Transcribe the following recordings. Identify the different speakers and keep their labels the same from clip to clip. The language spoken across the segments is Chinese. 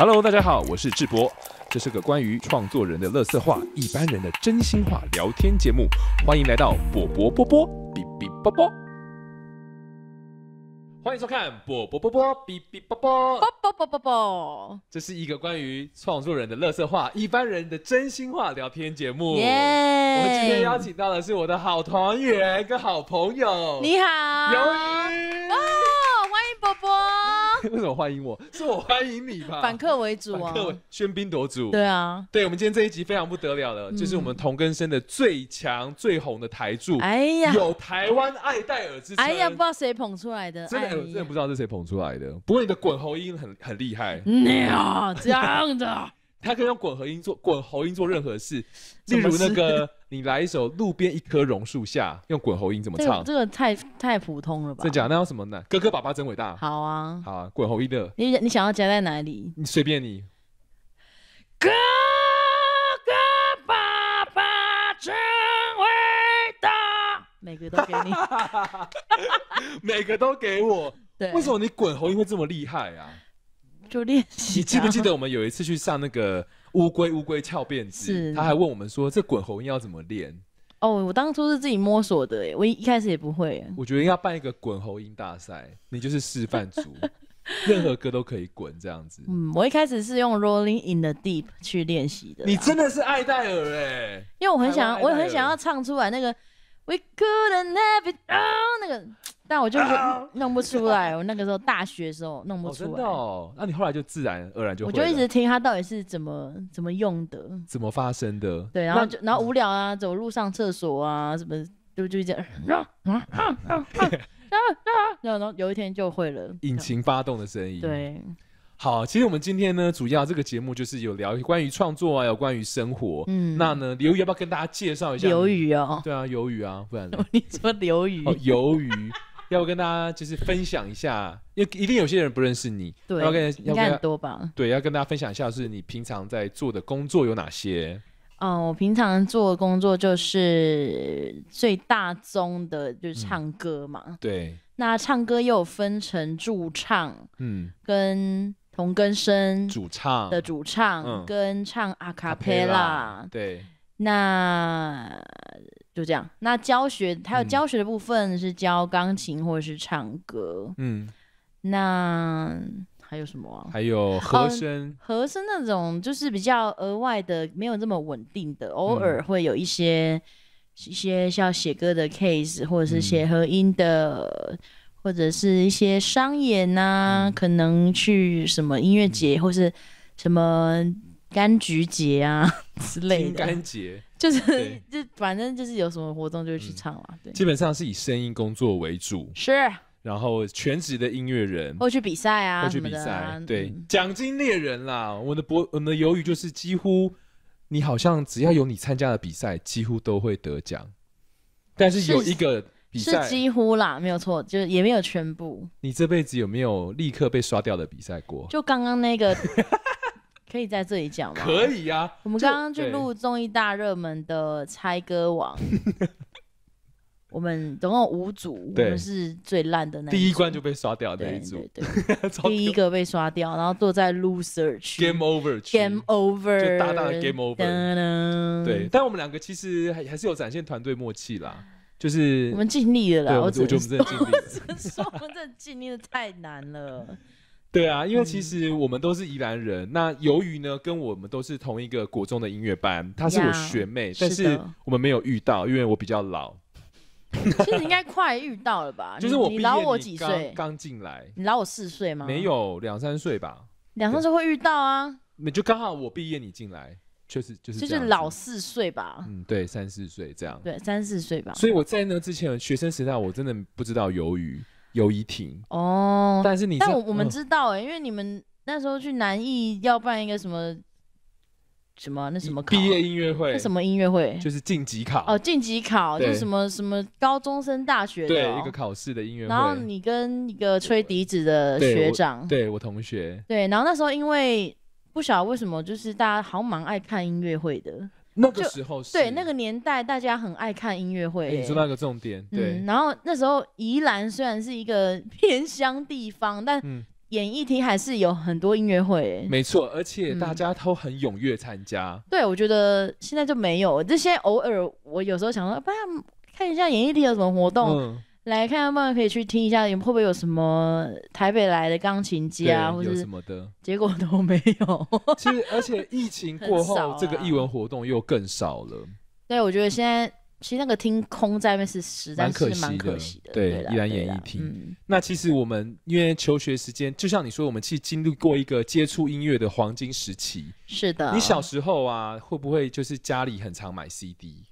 Speaker 1: Hello，大家好，我是智博，这是个关于创作人的乐色话、一般人的真心话聊天节目，欢迎来到波波波波、哔哔波波，欢迎收看波波波波、哔哔
Speaker 2: 波波、波波波波波。
Speaker 1: 这是一个关于创作人的乐色话、一般人的真心话聊天节目。我们今天邀请到的是我的好团员跟好朋友，你好，
Speaker 2: 欢迎波波。
Speaker 1: 为什么欢迎我？是我欢迎你吧？反
Speaker 2: 客为主啊！
Speaker 1: 喧宾夺主。对啊，对我们今天这一集非常不得了了，就是我们同根生的最强最红的台柱，哎呀，有台湾
Speaker 2: 爱戴尔之哎呀，不知道谁捧出来的，真的真
Speaker 1: 的不知道是谁捧出来的。不过你的滚喉音很很厉害。娘这样的，他可以用滚喉音做滚喉音做任何事，例如那个。你来一首《路边一棵榕树下》，用滚喉音怎么唱？这
Speaker 2: 个太太普通了吧？真
Speaker 1: 假？那要什么呢？哥哥爸爸真伟大。
Speaker 2: 好啊，
Speaker 1: 好，啊，滚喉音的。
Speaker 2: 你你想要加在哪里？你随
Speaker 1: 便你。哥哥
Speaker 2: 爸爸真伟大。每个都给你。
Speaker 1: 每个都给我。对。为什么你滚喉音会这么厉害啊？就练习。你记不记得我们有一次去上那个？乌龟乌龟翘辫子，他还问我们说这滚喉音要怎么练？
Speaker 2: 哦，我当初是自己摸索的，哎，我一一开始也不会。
Speaker 1: 我觉得要办一个滚喉音大赛，你就是示范组，任何歌都可以滚这样子。嗯，
Speaker 2: 我一开始是用 Rolling in the Deep 去练习的。你真的是爱戴尔哎，因为我很想，要，我很想要唱出来那个 We couldn't have it all 那个。但我就 弄不出来，我那个时候大学的时候弄不出来。哦，
Speaker 1: 真的？那你后来就自然而然就……我就一直听
Speaker 2: 他到底是怎么怎么用的，
Speaker 1: 怎么发生的？对，然
Speaker 2: 后就然后无聊啊，走路上厕所啊，什么就就这样，然后有一天就会了。
Speaker 1: 引擎发动的声音。对，好，其实我们今天呢，主要这个节目就是有聊关于创作啊，有关于生活。嗯。那呢，刘宇要不要跟大家介绍一下？鱿
Speaker 2: 鱼哦。对啊，鱿
Speaker 1: 鱼啊，不然。
Speaker 2: 你说鱿鱼。
Speaker 1: 鱿鱼。要不跟大家就是分享一下，因为一定有些人不认识你，对，应该多吧，对，要跟大家分享一下，是你平常在做的工作有哪些？
Speaker 2: 嗯，我平常做的工作就是最大宗的就是唱歌嘛，对，那唱歌又有分成驻唱，嗯，跟同根生主唱的主唱跟唱阿卡贝拉，对，那。就这样，那教学还有教学的部分是教钢琴或者是唱歌，嗯，那还有什么？还有和声，和声那种就是比较额外的，没有这么稳定的，偶尔会有一些一些需要写歌的 case，或者是写和音的，或者是一些商演啊，可能去什么音乐节或是什么。柑橘节啊 之类，柑橘节
Speaker 1: 就是
Speaker 2: 就反正就是有什么活动就去唱嘛。对，基
Speaker 1: 本上是以声音工作为主，是。然后全职的音乐人，会
Speaker 2: 去比赛啊，会去比赛。对，
Speaker 1: 奖金猎人啦，我的博，我们的鱿鱼就是几乎，你好像只要有你参加的比赛，几乎都会得奖。但是有一个比赛几
Speaker 2: 乎啦，没有错，就是也没有全部。
Speaker 1: 你这辈子有没有立刻被刷掉的比赛过？
Speaker 2: 就刚刚那个。可以在这里讲吗？可以呀。我们刚刚去录综艺大热门的猜歌王，我们总共五组，我们是最烂的那。第一关就被刷掉的那组，第一个被刷掉，然后坐在 loser 区
Speaker 1: ，game over，game
Speaker 2: over，就大大的 game over。对，
Speaker 1: 但我们两个其实还还是有展现团队默契啦，就是我们尽力了啦，我我就是真
Speaker 2: 说我们真尽力的太难了。
Speaker 1: 对啊，因为其实我们都是宜兰人。那由于呢，跟我们都是同一个国中的音乐班，她是我学妹，但是我们没有遇到，因为我比较老。
Speaker 2: 其实应该快遇到了吧？就是我老我几岁？
Speaker 1: 刚进来，
Speaker 2: 你老我四岁吗？没
Speaker 1: 有，两三岁吧。
Speaker 2: 两三岁会遇到啊？
Speaker 1: 那就刚好我毕业你进来，确实就是就是老
Speaker 2: 四岁吧？
Speaker 1: 嗯，对，三四岁这样。
Speaker 2: 对，三四岁吧。所以
Speaker 1: 我在那之前学生时代，我真的不知道由鱼。游怡婷
Speaker 2: 哦，但是你，但我我们知道哎，因为你们那时候去南艺要办一个什么什么那什么毕业音乐会，那什么音乐会就是晋级考哦，晋级考就是什么什么高中生大学对一个
Speaker 1: 考试的音乐会，然后你
Speaker 2: 跟一个吹笛子的学长，
Speaker 1: 对我同学
Speaker 2: 对，然后那时候因为不晓得为什么，就是大家好蛮爱看音乐会的。那个时候是，对那个年代，大家很爱看音乐会。你说那个
Speaker 1: 重点对，
Speaker 2: 然后那时候宜兰虽然是一个 偏乡地方，但演艺厅还是有很多音乐会。
Speaker 1: 没错，而且大家都很踊跃参加。
Speaker 2: 对，我觉得现在就没有，就现在偶尔我有时候想说，不然看一下演艺厅有什么活动。来看看，不能可以去听一下，你们会不会有什么台北来的钢琴家啊，或者什么的？结果都没
Speaker 1: 有。其实，而且疫情过后，这个艺文活动又更少了。
Speaker 2: 对，我觉得现在其实那个听空在面是实在蛮可惜
Speaker 1: 的。对，依然演艺听。那其实我们因为求学时间，就像你说，我们去经历过一个接触音乐的黄金时期。
Speaker 2: 是的。你小时
Speaker 1: 候啊，会不会就是家里很常买 CD？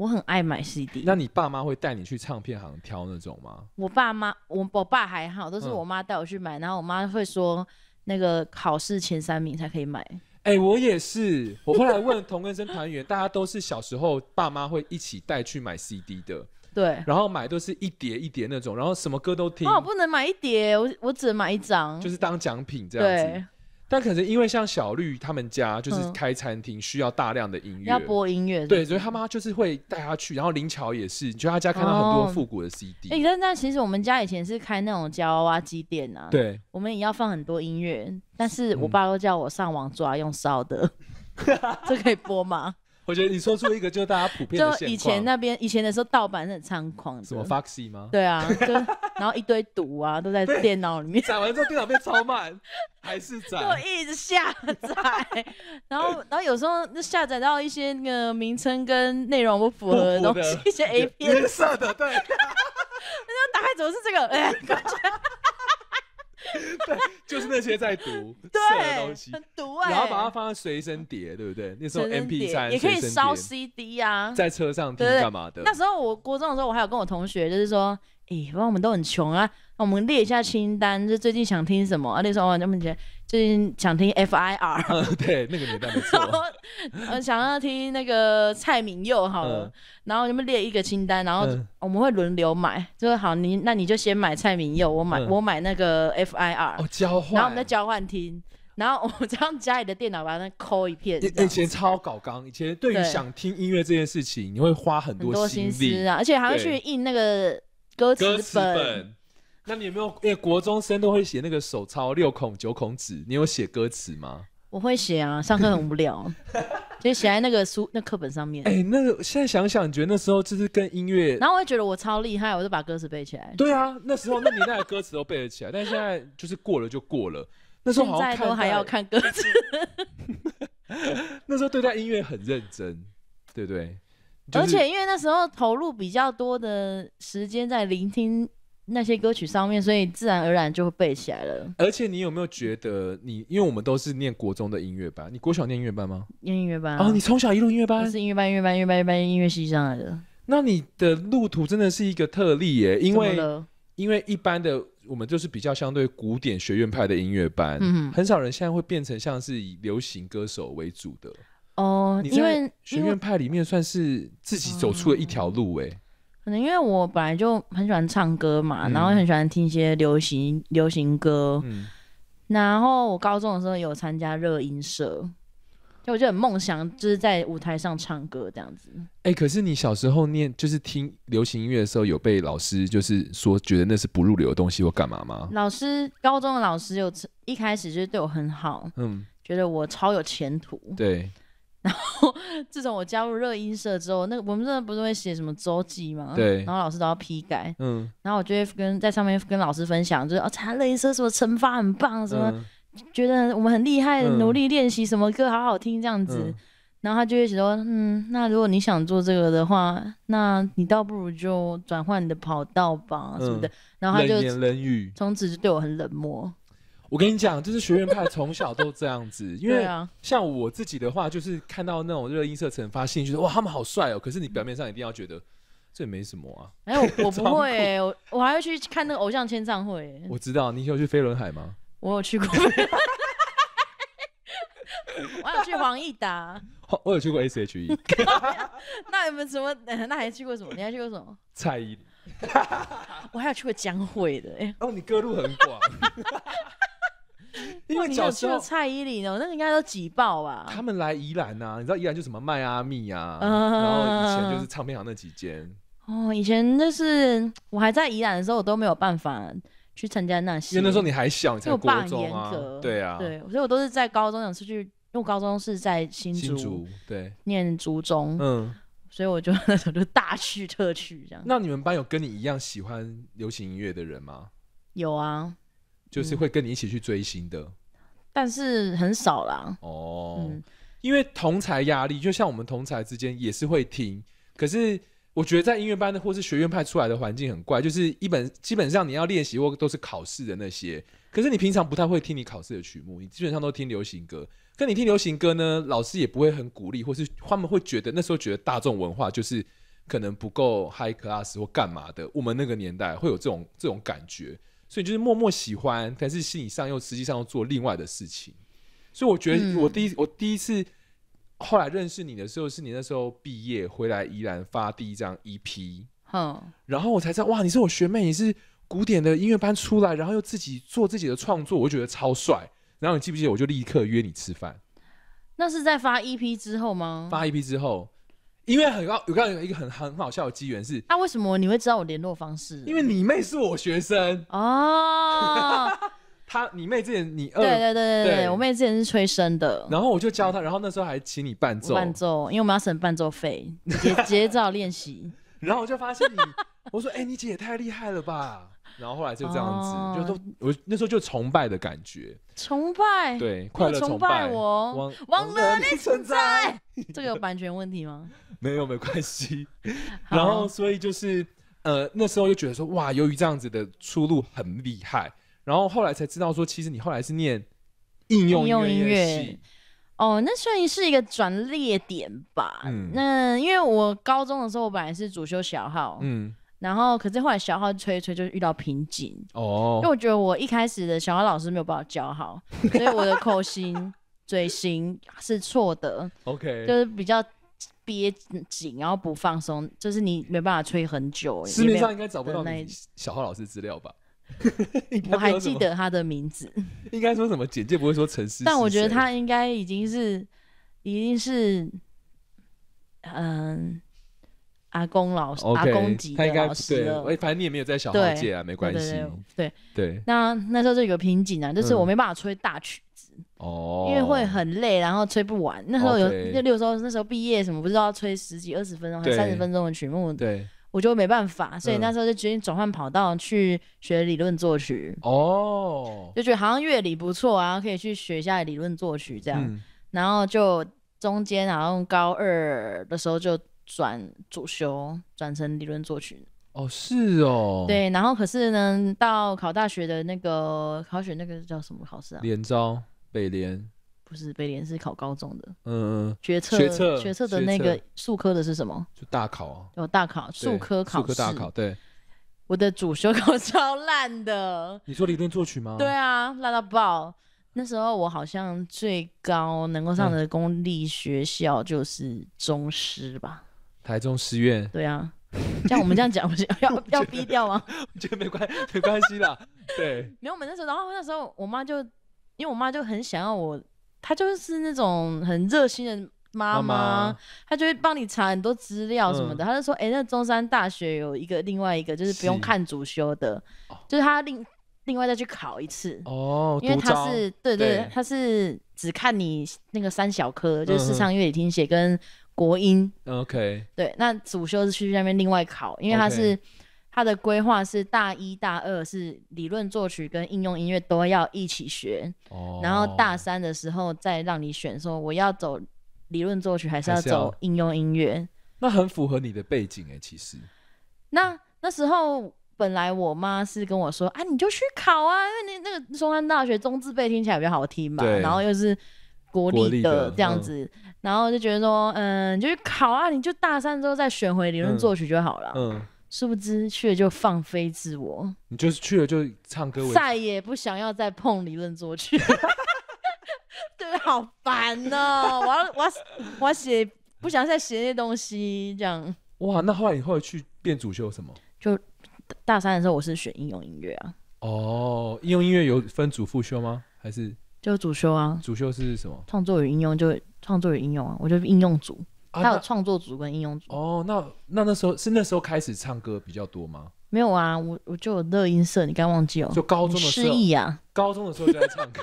Speaker 1: 我很爱买 CD，那你爸妈会带你去唱片行挑那种吗？
Speaker 2: 我爸妈，我我爸还好，都是我妈带我去买，然后我妈会说，那个考试前三名才可以买。
Speaker 1: 哎，我也是，我后来问同根生团员，大家都是小时候爸妈会一起带去买 CD 的，对。然后买都是一叠一叠那种，然后什么歌都听。哦，不
Speaker 2: 能买一叠，我我只能买一张，就是
Speaker 1: 当奖品这样子。但可能因为像小绿他们家就是开餐厅，需要大量的音乐，要播
Speaker 2: 音乐，对，所以他妈就
Speaker 1: 是会带他去。然后林巧也是，你得他家看到很多复古的 CD。
Speaker 2: 哎，那那其实我们家以前是开那种胶娃机店啊，对，我们也要放很多音乐，但是我爸都叫我上网抓用烧的，这可以播吗？我觉得你说出一个就是大家普遍就以前那边以前的时候盗版很猖狂，什么 Foxy 吗？对啊，就然后一堆毒啊都在电脑里面，载完之后电脑变超慢，还是载，就一直下载，然后然后有时候下载到一些那个名称跟内容不符合的东西，一些 A P P，色的对，那打开怎么是这个？哎，感哈对。就是那些在读，对，很毒哎，然后把它
Speaker 1: 放在随身碟，对不对？那时候 MP 三，也可以烧
Speaker 2: CD 啊，在车
Speaker 1: 上听干嘛的？那时
Speaker 2: 候我国中的时候，我还有跟我同学，就是说。咦，不然我们都很穷啊，那我们列一下清单，就最近想听什么啊？那时候我们觉得最近想听 FIR，
Speaker 1: 对，那个年代没错。
Speaker 2: 想要听那个蔡明佑，好了，然后我们列一个清单，然后我们会轮流买，就是好，你那你就先买蔡明佑，我买我买那个 FIR，哦，交换，然后我们在交换听，然后我们这样家里的电脑把它抠一片。以前
Speaker 1: 超搞刚，以前对于想听音乐这件事情，你会花很多心思啊，而且还会去
Speaker 2: 印那个。歌词本，
Speaker 1: 那你有没有？因为国中生都会写那个手抄六孔九孔纸，你有写歌词吗？
Speaker 2: 我会写啊，上课很无聊，就写在那个书那课本上面。哎，那个现
Speaker 1: 在想想，觉得那时候就是跟音乐，然
Speaker 2: 后我就觉得我超厉害，我就把歌词背起来。对啊，那时候
Speaker 1: 那年代的歌词都背得起来，但现在就是过了就过了。那时候好像还要
Speaker 2: 看歌词，
Speaker 1: 那时候对待音乐很认真，对不对？而且因
Speaker 2: 为那时候投入比较多的时间在聆听那些歌曲上面，所以自然而然就会背起来了。
Speaker 1: 而且你有没有觉得，你因为我们都是念国中的音乐班，你国小念音乐班吗？
Speaker 2: 念音乐班啊，你从小一路音乐班，是音乐班，音乐班，音乐班，音乐系上来的。
Speaker 1: 那你的路途真的是一个特例耶，因为因为一般的我们就是比较相对古典学院派的音乐班，嗯，很少人现在会变成像是以流行歌手为主的。
Speaker 2: 哦，因为学院
Speaker 1: 派里面算是自己走出了一条路哎。
Speaker 2: 可能因为我本来就很喜欢唱歌嘛，然后很喜欢听一些流行流行歌。嗯。然后我高中的时候有参加热音社，就我就很梦想就是在舞台上唱歌这样子。哎，
Speaker 1: 可是你小时候念就是听流行音乐的时候，有被老师就是说觉得那是不入流的东西或干嘛吗？
Speaker 2: 老师，高中的老师有，一开始就是对我很好，嗯，觉得我超有前途。对。然后，自从我加入热音社之后，那个我们真的不是会写什么周记嘛，对，然后老师都要批改，嗯，然后我就会跟在上面跟老师分享，就是哦，查热音社什么，惩罚很棒，什么，觉得我们很厉害，努力练习什么歌好好听这样子，然后他就会说，嗯，那如果你想做这个的话，那你倒不如就转换你的跑道吧，什么的，然后他就冷言冷语，从此就对我很冷漠。
Speaker 1: 我跟你讲，就是学院派从小都这样子，因为像我自己的话，就是看到那种热音色惩罚信，就是哇，他们好帅哦。可是你表面上一定要觉得这也没什么啊。哎，
Speaker 2: 我 不会，我我还要去看那个偶像签唱会。我
Speaker 1: 知道，你有去飞轮海吗？
Speaker 2: 我有去过。我有去黄义达。
Speaker 1: 我有去过 S.H.E。
Speaker 2: 那你们什么？那还去过什么？你还去过什么？蔡依。林。我还有去过江蕙的。哦，你歌路很广。因为你有去过蔡依林哦，那个应该都挤爆吧。
Speaker 1: 他们来宜兰呐，你知道宜兰就什么迈阿密啊，然后以前就是唱片行那几间。
Speaker 2: 哦，以前就是我还在宜兰的时候，我都没有办法去参加那些。因为那时候你还小，才国中啊。
Speaker 1: 对啊，对，
Speaker 2: 所以我都是在高中想出去，因为我高中是在新竹，对，念初中，嗯，所以我就那时候就大去特去这样。那
Speaker 1: 你们班有跟你一样喜欢流行音乐的人吗？
Speaker 2: 有啊。就是
Speaker 1: 会跟你一起去追星的，
Speaker 2: 但是很少啦。
Speaker 1: 哦。嗯，因为同才压力，就像我们同才之间也是会听，可是我觉得在音乐班的或是学院派出来的环境很怪，就是一本基本上你要练习或都是考试的那些，可是你平常不太会听你考试的曲目，你基本上都听流行歌。跟你听流行歌呢，老师也不会很鼓励，或是他们会觉得那时候觉得大众文化就是可能不够 high class 或干嘛的。我们那个年代会有这种这种感觉。所以就是默默喜欢，但是心理上又实际上又做另外的事情。所以我觉得我第一我第一次后来认识你的时候，是你那时候毕业回来，依然发第一张 EP，嗯，然后我才知道哇，你是我学妹，你是古典的音乐班出来，然后又自己做自己的创作，我觉得超帅。然后你记不记得，我就立刻约你吃饭？
Speaker 2: 那是在发 EP 之后吗？
Speaker 1: 发 EP 之后。因为很刚，我刚有一个很很好笑的机缘是，
Speaker 2: 那为什么你会知道我联络方式？
Speaker 1: 因为你妹是我学生哦，他你妹之前你二对对对对对，我妹
Speaker 2: 之前是吹笙的，
Speaker 1: 然后我就教她，然后那时候还请你伴奏伴奏，因为我
Speaker 2: 们要省伴奏费，截照练习，然后我就发现你，我说哎，你姐也太厉害了吧。然后后来
Speaker 1: 就这样子，就都我那时候就崇拜的感觉，
Speaker 2: 崇拜对，快乐崇拜我，王王乐你存在，这个有版权问题吗？
Speaker 1: 没有，没关系。然后所以就是，呃，那时候就觉得说，哇，由于这样子的出路很厉害。然后后来才知道说，其实你后来是念应用音乐系，
Speaker 2: 哦，那算是一个转捩点吧。嗯，那因为我高中的时候，我本来是主修小号，嗯。然后，可是后来小号吹一吹就遇到瓶颈哦，因为我觉得我一开始的小号老师没有把法教好，所以我的口型、嘴型是错的。OK，就是比较憋紧，然后不放松，就是你没办法吹很久。市面上应该找不到那小
Speaker 1: 号老师资料吧？
Speaker 2: 我还记得他的名字。
Speaker 1: 应该说什么简介不会说陈思，但我觉得他
Speaker 2: 应该已经是，已经是，嗯。阿公老师，阿公级的老师了。哎，
Speaker 1: 反正你也没有在小号界啊，没关系。对对。
Speaker 2: 那那时候就有瓶颈啊，就是我没办法吹大曲子，
Speaker 1: 哦，因为会
Speaker 2: 很累，然后吹不完。那时候有，那六时候那时候毕业什么不知道吹十几二十分钟还是三十分钟的曲目，对，我就没办法，所以那时候就决定转换跑道去学理论作曲。哦。就觉得好像乐理不错啊，可以去学一下理论作曲这样，然后就中间好像高二的时候就。转主修，转成理论作曲。
Speaker 1: 哦，是哦。对，
Speaker 2: 然后可是呢，到考大学的那个考学那个叫什么考试啊？
Speaker 1: 联招，北联。不
Speaker 2: 是北联是考高中的。
Speaker 1: 嗯嗯。策测。学的那个
Speaker 2: 数科的是什么？就大考啊。有大考，数科考试。大考。对。我的主修考 超烂的。你说理论作曲吗？对啊，烂到爆。那时候我好像最高能够上的公立学校就是中师吧。台中师院对啊，像我们这样讲不是要 要逼掉吗？我觉得没关 没关系啦。对。没有我们那时候，然后那时候我妈就因为我妈就很想要我，她就是那种很热心的妈妈，她就会帮你查很多资料什么的。她就说：“哎，那中山大学有一个另外一个，就是不用看主修的，就是她另另外再去考一次哦，因为她是对对，她是只看你那个三小科，就是视唱、乐理、听写跟。”国音，OK，对，那主修是去那边另外考，因为他是他的规划是大一大二是理论作曲跟应用音乐都要一起学，然后大三的时候再让你选，说我要走理论作曲还是要走应用音乐。那很符合
Speaker 1: 你的背景哎，其实。
Speaker 2: 那那时候本来我妈是跟我说，啊，你就去考啊，因为你那个中山大学中字辈听起来比较好听嘛，然后又是。国立的这样子，然后就觉得说，嗯，你就考啊，你就大三之后再选回理论作曲就好了，嗯，殊不知去了就放飞自我？
Speaker 1: 你就是去了就唱歌，再
Speaker 2: 也不想要再碰理论作曲，对，好烦呢，我要，我，要我要写，不想再写那些东西，这样。
Speaker 1: 哇，那后来你后来去变主修什么？
Speaker 2: 就大三的时候我是选应用音乐啊。
Speaker 1: 哦，应用音乐有分主副修吗？还是？
Speaker 2: 就主修啊，主
Speaker 1: 修是什么？
Speaker 2: 创作与应用，就创作与应用啊，我就应用组，还有创作组跟应用组。哦，那
Speaker 1: 那那时候是那时候开始唱歌比较多吗？
Speaker 2: 没有啊，我我就有乐音社，你刚忘记哦。就高中的时候，失忆啊！高中的时候就在唱歌。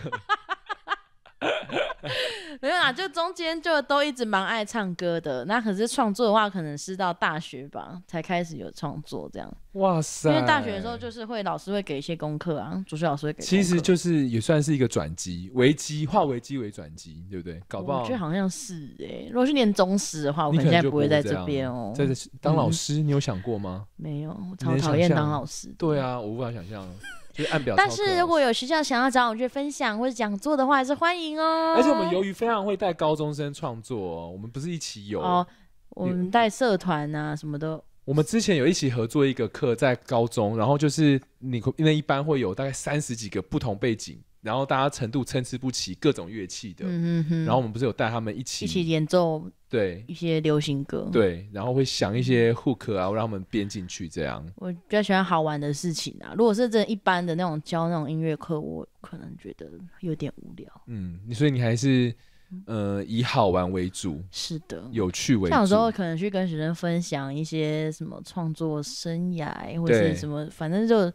Speaker 2: 没有啊，就中间就都一直蛮爱唱歌的。那可是创作的话，可能是到大学吧才开始有创作这样。
Speaker 1: 哇塞！因为大学的时候
Speaker 2: 就是会老师会给一些功课啊，主持老师会给。其实就
Speaker 1: 是也算是一个转机，危机化危机为转机，对不对？搞不好我觉得好
Speaker 2: 像是哎。如果是念中师的话，我可能现在不会在这边哦。在这当老师，
Speaker 1: 你有想过吗？没有，我超讨厌当老
Speaker 2: 师。对啊，我无法想象。但是如果有学校想要找我去分享或者讲座的话，还是欢迎哦。而且我们
Speaker 1: 由于非常会带高中生创作，我们不是一起有哦，
Speaker 2: 我们带社团啊什么的。
Speaker 1: 我们之前有一起合作一个课在高中，然后就是你那一般会有大概三十几个不同背景。然后大家程度参差不齐，各种乐器的。嗯然后我们不是有带他们一起一起演奏，对一
Speaker 2: 些流行歌，对。
Speaker 1: 然后会想一些 hook 啊，让他们编进去这样。
Speaker 2: 我比较喜欢好玩的事情啊。如果是真一般的那种教那种音乐课，我可能觉得有点无聊。
Speaker 1: 嗯，所以你还是呃以好玩为主。是的，有趣为主。有时候
Speaker 2: 可能去跟学生分享一些什么创作生涯或者什么，反正就。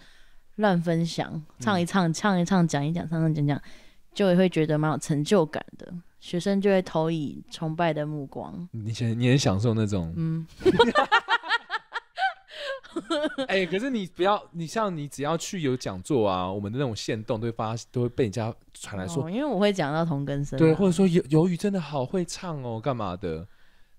Speaker 2: 乱分享，唱一唱，唱一唱，讲一讲，唱唱讲讲，就也会觉得蛮有成就感的。学生就会投以崇拜的目光。
Speaker 1: 你很你很享受那种。嗯。哎，可是你不要，你像你只要去有讲座啊，我们的那种线动都会发，都会被人家传来说。因
Speaker 2: 为我会讲到同根生。对，或者
Speaker 1: 说由由于真的好会唱哦，干嘛的？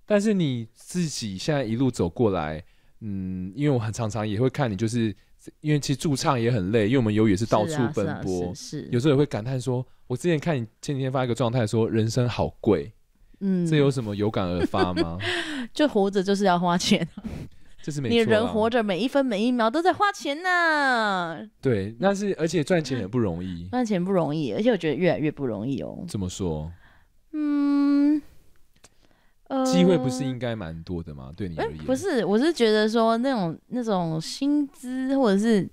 Speaker 1: 但是你自己现在一路走过来，嗯，因为我很常常也会看你就是。因为其实驻唱也很累，因为我们有也是到处奔波，是有时候也会感叹说，我之前看你前几天发一个状态说人生好贵，嗯，这有什么有感而发吗？
Speaker 2: 就活着就是要花钱，
Speaker 1: 这是你人活
Speaker 2: 着每一分每一秒都在花钱呐。
Speaker 1: 对，那是而且赚钱也不容易，赚钱不
Speaker 2: 容易，而且我觉得越来越不容易
Speaker 1: 哦。怎么说？
Speaker 2: 嗯。机会不是
Speaker 1: 应该蛮多的吗？对你
Speaker 2: 而言，不是，我是觉得说那种那种薪资，或者是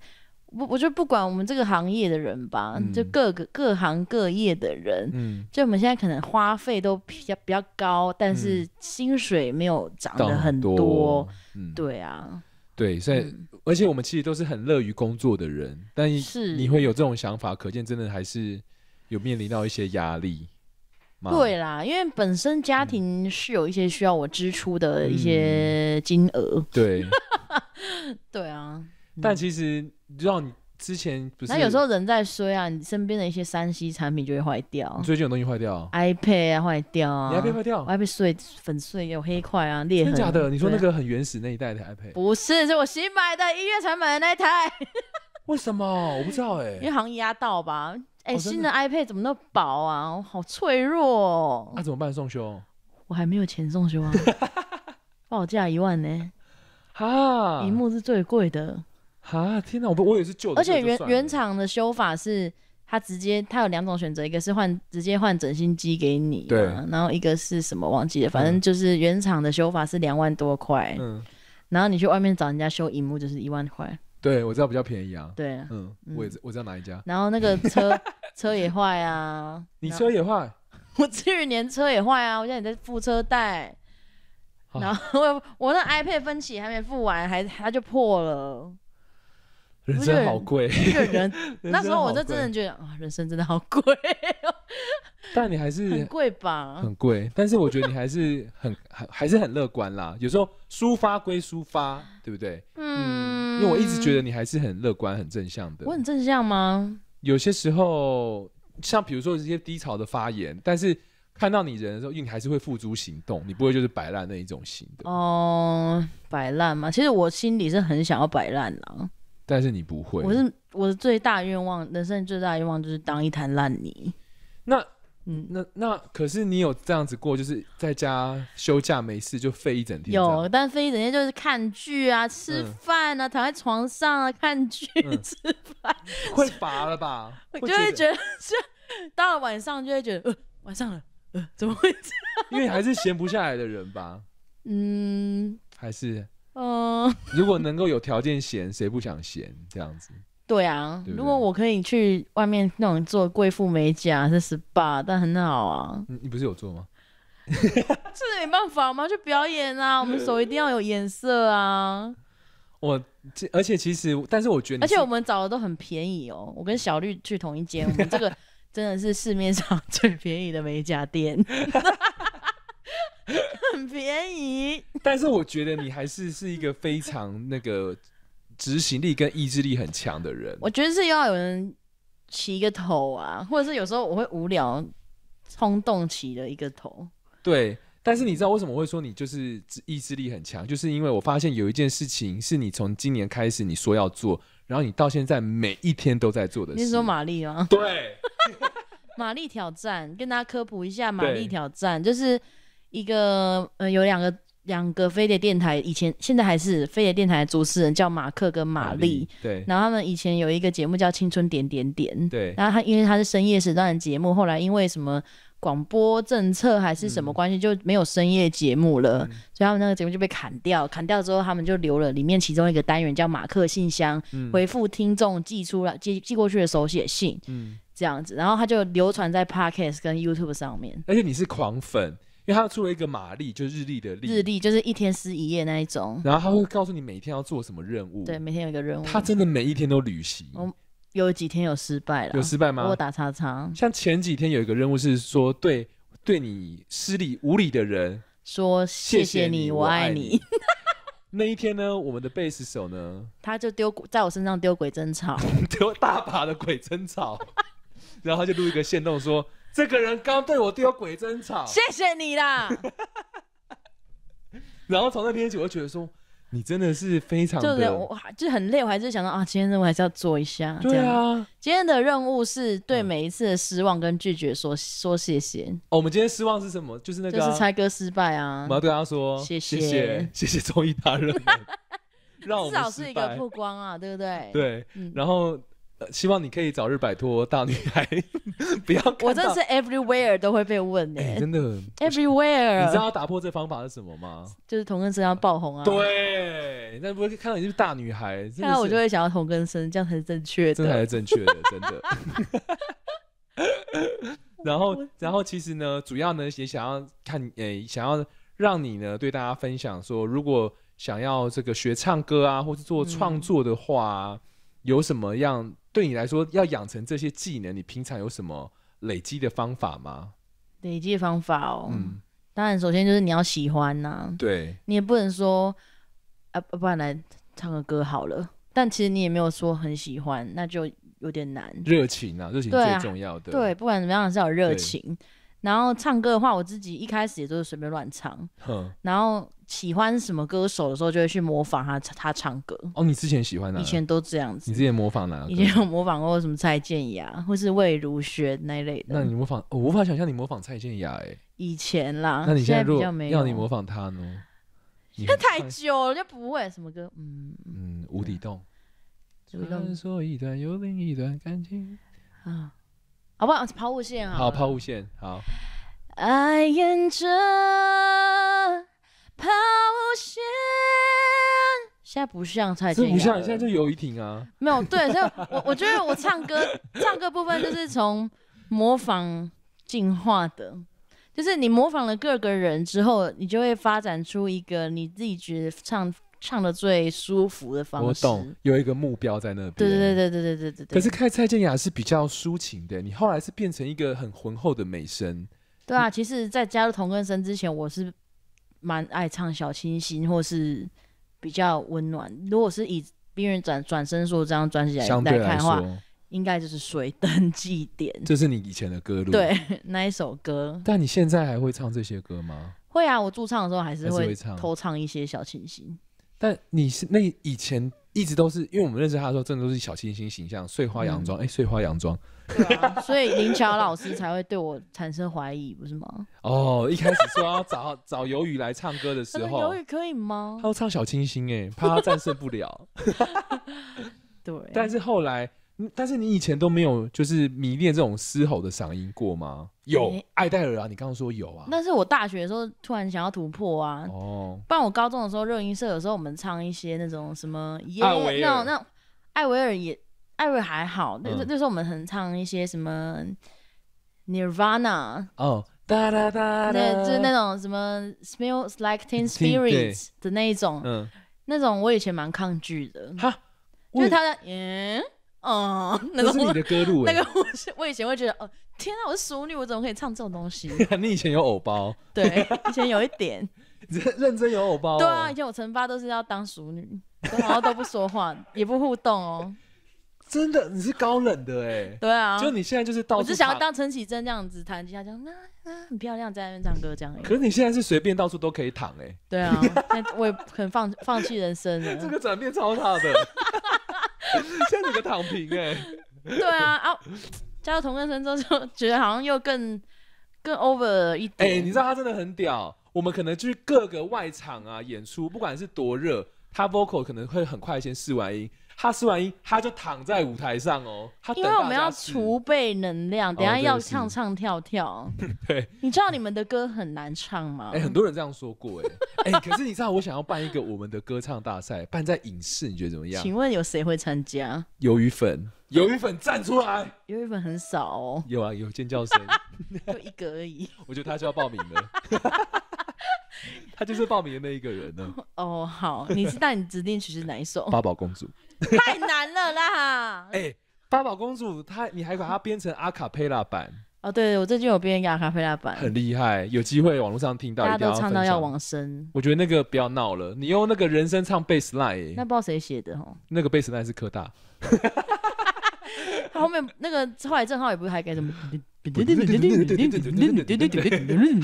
Speaker 2: 我我就不管我们这个行业的人吧，就各个各行各业的人，嗯，就我们现在可能花费都比较比较高，但是薪水没有涨得很多，嗯，对啊，
Speaker 1: 对，所以而且我们其实都是很乐于工作的人，但是你会有这种想法，可见真的还是有面临到一些压力。对
Speaker 2: 啦，因为本身家庭是有一些需要我支出的一些金额。对，对啊。但
Speaker 1: 其实，知道你之前不是？那有时候人
Speaker 2: 在衰啊，你身边的一些三 C 产品就会坏掉。最
Speaker 1: 近有东西坏掉
Speaker 2: ？iPad 啊，坏掉。iPad 坏掉？iPad 碎，粉碎有黑块啊，裂痕。真假的？你说那个
Speaker 1: 很原始那一代的 iPad？
Speaker 2: 不是，是我新买的，一月才买的那台。为什么？我不知道哎。好像压到吧？哎，新的 iPad 怎么那么薄啊？我好脆弱。那怎么办？送修？我还没有钱送修啊。报价一万呢？哈，屏幕是最贵的。
Speaker 1: 哈，天哪，我我也是旧的。而且原原
Speaker 2: 厂的修法是，他直接他有两种选择，一个是换直接换整新机给你，对。然后一个是什么忘记了，反正就是原厂的修法是两万多块。嗯。然后你去外面找人家修屏幕，就是一万块。
Speaker 1: 对，我知道比较便宜啊。对嗯，我也我知道哪一家。
Speaker 2: 然后那个 车车也坏啊。你车也坏？我去年车也坏啊！我现在在付车贷，然后我我那 iPad 分期还没付完，还它就破了。人生好贵。人那时候我就真的觉得啊，人生真的好贵哦。但你还是很贵吧？很
Speaker 1: 贵，但是我觉得你还是很还还是很乐观啦。有时候抒发归抒发，对不对？
Speaker 2: 嗯。因为我一直觉得你
Speaker 1: 还是很乐观、很正向的。我
Speaker 2: 很正向吗？
Speaker 1: 有些时候，像比如说这些低潮的发言，但是看到你人的时候，因为你还是会付诸行动，你不会就是摆烂那一种型
Speaker 2: 的。哦，摆烂嘛？其实我心里是很想要摆烂的，
Speaker 1: 但是你不会。我是
Speaker 2: 我的最大愿望，人生最大的愿望就是当一滩烂泥。
Speaker 1: 那。嗯，那那可是你有这样子过，就是在家休假没事就废一整天。
Speaker 2: 有，但废一整天就是看剧啊、吃饭啊、躺在床上啊、看剧
Speaker 1: 吃饭。会乏了吧？我 就会觉得，就
Speaker 2: 到了晚上就会觉得，呃，晚上了，怎么会这样？
Speaker 1: 因为还是闲不下来的人吧。
Speaker 2: 嗯，还是嗯，
Speaker 1: 如果能够有条件闲，谁不想闲这样子？
Speaker 2: 对啊，如果我可以去外面那种做贵妇美甲是 SPA，但很好啊。你不是有做吗？这没办法吗？去表演啊，我们手一定要有颜色啊。
Speaker 1: 我，而且其实，但是我觉得，而且我
Speaker 2: 们找的都很便宜哦。我跟小绿去同一间，我们 这个真的是市面上最便宜的美甲店，
Speaker 1: 很便宜。但是我觉得你还是是一个非常那个。执行力跟意志力很强的人，
Speaker 2: 我觉得是要有人起一个头啊，或者是有时候我会无聊冲动起的一个头。
Speaker 1: 对，但是你知道为什么会说你就是意志力很强，就是因为我发现有一件事情是你从今年开始你说要做，然后你到现在每一天都在做的。你是说玛丽吗？对，
Speaker 2: 玛丽挑战，跟大家科普一下，玛丽挑战就是一个呃有两个。两个飞碟电台以前现在还是飞碟电台的主持人叫马克跟玛丽，对。然后他们以前有一个节目叫《青春点点点》，对。然后他因为他是深夜时段的节目，后来因为什么广播政策还是什么关系，就没有深夜节目了，所以他们那个节目就被砍掉。砍掉之后，他们就留了里面其中一个单元叫“马克信箱”，回复听众寄出了寄寄过去的手写信，这样子。然后他就流传在 Podcast 跟 YouTube 上面。而且
Speaker 1: 你是狂粉。因他出了一个马力，就日历的历，日历
Speaker 2: 就是一天撕一页那一种，
Speaker 1: 然后他会告诉你每一天要做什么任务，对，
Speaker 2: 每天有一个任务，他
Speaker 1: 真的每一天都旅行。
Speaker 2: 我有几天有失败了，有失败吗？我打叉叉。
Speaker 1: 像前几天有一个任务是说，对对你失礼无礼的人
Speaker 2: 说谢谢你我爱你。
Speaker 1: 那一天呢，我们的贝斯手呢，
Speaker 2: 他就丢在我身上丢鬼针草，丢
Speaker 1: 大把的鬼针草，然后他就录一个线动说。这个人刚对我对鬼争
Speaker 2: 吵，谢谢你啦。然后从
Speaker 1: 那天起，我就觉得说，
Speaker 2: 你真的是非常的，就是我就很累，我还是想到啊，今天任务还是要做一下。对啊，今天的任务是对每一次的失望跟拒绝说说谢谢。哦，我们今天
Speaker 1: 失望是什么？就是那个就是猜歌
Speaker 2: 失败啊，我要对他说谢谢谢
Speaker 1: 谢综艺大人
Speaker 2: 至少是一个曝光啊，对不对？对，
Speaker 1: 然后。希望你可以早日摆脱大女孩，不要。我真是
Speaker 2: everywhere 都会被问哎，真的 everywhere。你知道
Speaker 1: 打破这方法是什么吗？
Speaker 2: 就是同根生要爆红啊。
Speaker 1: 对，但不会看到你是大女孩，看到我就会
Speaker 2: 想要同根生，这样才是正确的，这才是正确
Speaker 1: 的，真的。然后，然后其实呢，主要呢也想要看，诶，想要让你呢对大家分享说，如果想要这个学唱歌啊，或是做创作的话，有什么样。对你来说，要养成这些技能，你平常有什么累积的方法吗？
Speaker 2: 累积方法哦，嗯，当然，首先就是你要喜欢呐。对，你也不能说啊，不然来唱个歌好了。但其实你也没有说很喜欢，那就有点难。
Speaker 1: 热情啊，热情是最重要的。对，不
Speaker 2: 管怎么样是要有热情。然后唱歌的话，我自己一开始也都是随便乱唱，然后。喜欢什么歌手的时候，就会去模仿他他唱歌。哦，
Speaker 1: 你之前喜欢的？以前都这样子。你之前模仿哪？以前
Speaker 2: 有模仿过什么蔡健雅，或是魏如萱那一类的。那你模仿，我无法想象你模仿蔡健雅哎。以前啦，那你现在比较没有。要你模仿
Speaker 1: 他呢？那太
Speaker 2: 久，了，就不会什么歌？嗯嗯，无底洞。
Speaker 1: 有说一段又另一段
Speaker 2: 感情。啊，好不好？抛物线啊，好抛
Speaker 1: 物线，好。
Speaker 2: 爱着。抛无现在不像蔡健雅，不像现在就
Speaker 1: 游一婷啊。
Speaker 2: 没有对，所以我我觉得我唱歌 唱歌部分就是从模仿进化的，就是你模仿了各个人之后，你就会发展出一个你自己觉得唱唱的最舒服的方式。我懂，
Speaker 1: 有一个目标在那边。对对对
Speaker 2: 对对对对。可是看
Speaker 1: 蔡健雅是比较抒情的，你后来是变成一个很浑厚的美声。
Speaker 2: 对啊，其实，在加入童根生之前，我是。蛮爱唱小清新，或是比较温暖。如果是以病人转转身说这样转起来来看的话，应该就是水灯祭典。这是你
Speaker 1: 以前的歌路。对，
Speaker 2: 那一首歌。
Speaker 1: 但你现在还会唱这些歌吗？
Speaker 2: 会啊，我驻唱的时候还是会偷唱一些小清新。
Speaker 1: 但你是那以前一直都是，因为我们认识他的时候，真的都是小清新形象，碎花洋装。哎，碎花洋装，
Speaker 2: 所以林乔老师才会对我产生怀疑，不是吗？
Speaker 1: 哦，一开始说要找找鱿鱼来唱歌的时候，鱿鱼
Speaker 2: 可以吗？他说
Speaker 1: 唱小清新，哎，怕他战胜不了。对，但是后来。但是你以前都没有就是迷恋这种嘶吼的嗓音过吗？有艾戴尔啊，你刚刚说有啊。
Speaker 2: 那是我大学的时候突然想要突破啊。哦。不然我高中的时候，热音社有时候我们唱一些那种什么，耶、那种那种艾维尔也艾维尔还好。那那时候我们很唱一些什么 Nirvana。哦。哒哒哒。那就是那种什么 Smells Like Teen Spirit s 的那一种。嗯。那种我以前蛮抗拒的。哈。就他的嗯。嗯，那是你的歌路那个我是，我以前会觉得，哦，天啊，我是熟女，我怎么可以唱这种东西？你以前
Speaker 1: 有偶包？对，
Speaker 2: 以前有一点。
Speaker 1: 认认真有偶包。对啊，
Speaker 2: 以前我陈发都是要当熟女，然后都不说话，也不互动哦。真的，你是高
Speaker 1: 冷的哎。对啊，就你现在就是，到处，我是想要当
Speaker 2: 陈绮贞这样子，弹吉他这样，那那很漂亮，在那边唱歌这样。可是
Speaker 1: 你现在是随便到处都可以躺哎。
Speaker 2: 对啊，我也很放放弃人生。这个转变超大的。现在你们躺平哎？对啊啊！加入同根生之后，就觉得好像又更更 over 一
Speaker 1: 点。哎，你知道他真的很屌，我们可能去各个外场啊演出，不管是多热，他 vocal 可能会很快先试完音。他吃完一，他就躺在舞台上哦。因为我们要
Speaker 2: 储备能量，等下要唱唱跳跳。对，你知道你们的歌很难唱吗？哎，很
Speaker 1: 多人这样说过哎。哎，可是你知道我想要办一个我们的歌唱大赛，办在影视，你觉得怎么样？请
Speaker 2: 问有谁会参加？
Speaker 1: 鱿鱼粉，鱿鱼粉站出来！
Speaker 2: 鱿鱼粉很少哦。
Speaker 1: 有啊，有尖叫声，
Speaker 2: 就一个而已。
Speaker 1: 我觉得他就要报名了。他就是报名的那一个人呢。
Speaker 2: 哦，好，你知道你指定曲是哪一首？八宝公主。太难了啦！哎，八宝公主，他你还把
Speaker 1: 它编成阿卡佩拉版？
Speaker 2: 哦，对，我最近有编一个阿卡佩拉版，很
Speaker 1: 厉害。有机会网络上听到，大家都唱到要
Speaker 2: 往生。
Speaker 1: 我觉得那个不要闹了，你用那个人声唱《贝斯 line》，那
Speaker 2: 不知道谁写的哦？
Speaker 1: 那个《贝斯 line》是科大。
Speaker 2: 他 后面那个后来郑浩也不是还改什么，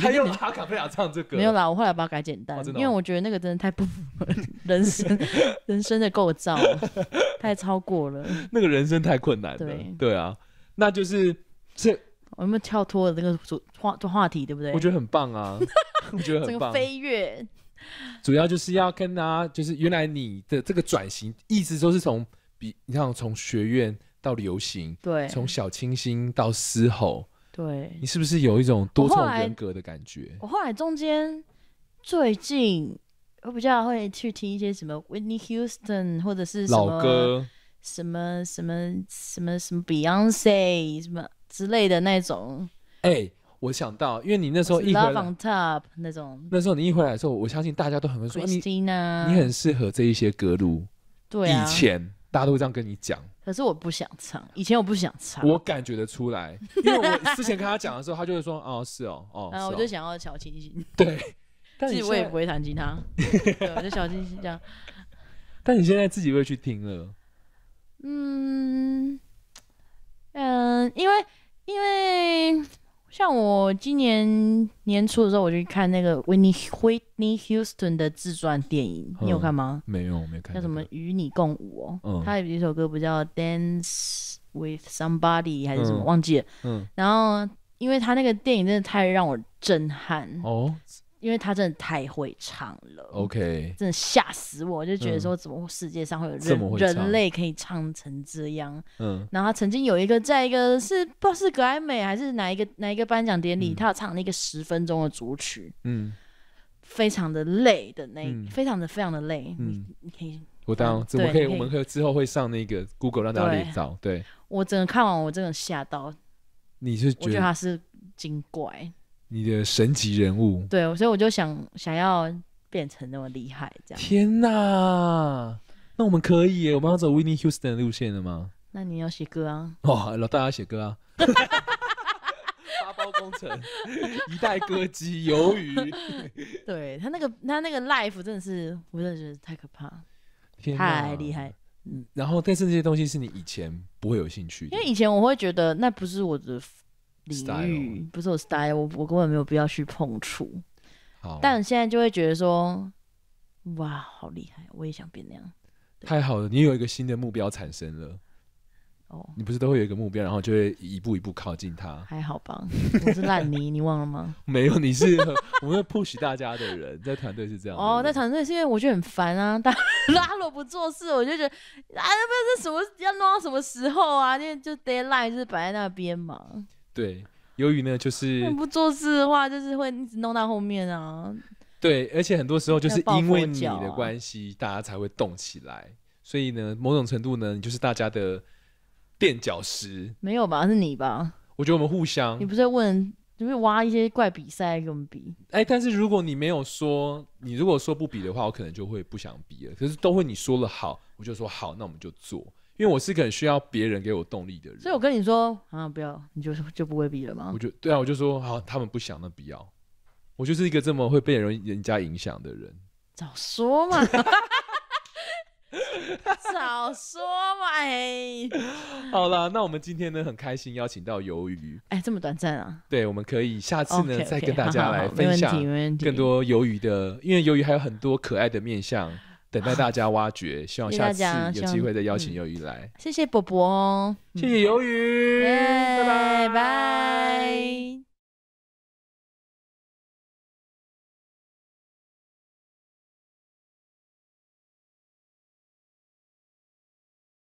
Speaker 1: 还用卡卡不了唱这个。没有啦，我后
Speaker 2: 来把它改简单，因为我觉得那个真的太不符合人生 人生的构造，太超过了。
Speaker 1: 那个人生太困难。对对啊，
Speaker 2: 那就是这有没有跳脱了那个主话话题，对不对？我觉得
Speaker 1: 很棒啊，我觉得很棒，飞跃。主要就是要跟大家，就是原来你的这个转型，一直都是从比你看从学院。到流行，对，从小清新到嘶吼，对你是不是有一种多重人格的感觉？
Speaker 2: 我后来中间最近，我比较会去听一些什么 w h i t n e y Houston 或者是老歌，什么什么什么什么 Beyonce 什么之类的那种。
Speaker 1: 哎，我想到，因为你那时候一回来那种，那时候你一回来的时候，我相信大家都很会说
Speaker 2: Christina, 你很
Speaker 1: 适合这一些歌路。
Speaker 2: 对，以前。
Speaker 1: 大家都会这样跟你讲，
Speaker 2: 可是我不想唱。以前我不想唱，
Speaker 1: 我感觉得出来，因为我之前跟他讲的时候，他就会说：“哦，是哦，哦。”然后我就
Speaker 2: 想要小清新。对，但是我也不会弹吉他，我就小清新这样。
Speaker 1: 但你现在自己会去听了？
Speaker 2: 嗯嗯，因为因为。像我今年年初的时候，我就去看那个维尼惠尼休斯顿的自传电影，你有看吗？没有，没看。叫什么《与你共舞》哦，他有一首歌不叫《Dance with Somebody》还是什么，忘记了。嗯，然后因为他那个电影真的太让我震撼哦。因为他真的太会唱了，OK，真的吓死我，就觉得说怎么世界上会有人人类可以唱成这样？嗯，然后他曾经有一个在一个是不知道是格莱美还是哪一个哪一个颁奖典礼，他唱那个十分钟的主曲，嗯，非常的累的那，非常的非常的累，嗯，你可以，
Speaker 1: 我当怎么可以我们可以之后会上那个 Google 让大家找，对，
Speaker 2: 我整个看完，我真的吓到，
Speaker 1: 你是觉得他
Speaker 2: 是精怪。
Speaker 1: 你的神级人物，
Speaker 2: 对，所以我就想想要变成那么厉害，这样。
Speaker 1: 天哪，那我们可以，我们要走 w i n n e Houston 路线了吗？
Speaker 2: 那你要写歌啊！
Speaker 1: 哇，老大要写歌啊！八
Speaker 2: 发包工程，一代歌
Speaker 1: 姬，鱿鱼。
Speaker 2: 对他那个他那个 life 真的是我真的觉得太可怕，太厉害。
Speaker 1: 嗯，然后但是这些东西是你以前不会有兴趣，因为
Speaker 2: 以前我会觉得那不是我的。领域不是我 style，我我根本没有必要去碰触。但现在就会觉得说，哇，好厉害！我也想变那样。
Speaker 1: 太好了，你有一个新的目标产生了。哦，你不是都会有一个目标，然后就会一步一步靠近它。
Speaker 2: 还好吧？我是烂泥，你忘了吗？
Speaker 1: 没有，你是我们 push 大家的人，在团队是这样。
Speaker 2: 哦，在团队是因为我觉得很烦啊，大 拉我不做事，我就觉得啊，那不知道是什么要弄到什么时候啊，因为就 deadline 就是摆在那边嘛。
Speaker 1: 对，由于呢，就是不
Speaker 2: 做事的话，就是会一直弄到后面啊。
Speaker 1: 对，而且很多时候就是因为你的关系，大家才会动起来。所以呢，某种程度呢，你就是大家的垫脚石。
Speaker 2: 没有吧？是你吧？
Speaker 1: 我觉得我们互相。你不
Speaker 2: 是问，就是挖一些怪比赛跟我们比。
Speaker 1: 哎，但是如果你没有说，你如果说不比的话，我可能就会不想比了。可是都会你说的好，我就说好，那我们就做。因为我是很需要别人给我动力的人，所
Speaker 2: 以我跟你说啊，不要，你就就不会比了吗？我
Speaker 1: 就对啊，我就说啊，他们不想那不要。我就是一个这么会被人人家影响的人。
Speaker 2: 早说嘛，早说嘛，哎。
Speaker 1: 好了，那我们今天呢很开心邀请到鱿鱼，
Speaker 2: 哎，这么短暂啊？
Speaker 1: 对，我们可以下次呢再跟大家来分享更多鱿鱼的，因为鱿鱼还有很多可爱的面相。等待大家挖掘，希望下次有机会再邀请鱿鱼来。
Speaker 2: 谢谢伯伯，谢谢鱿鱼，拜拜。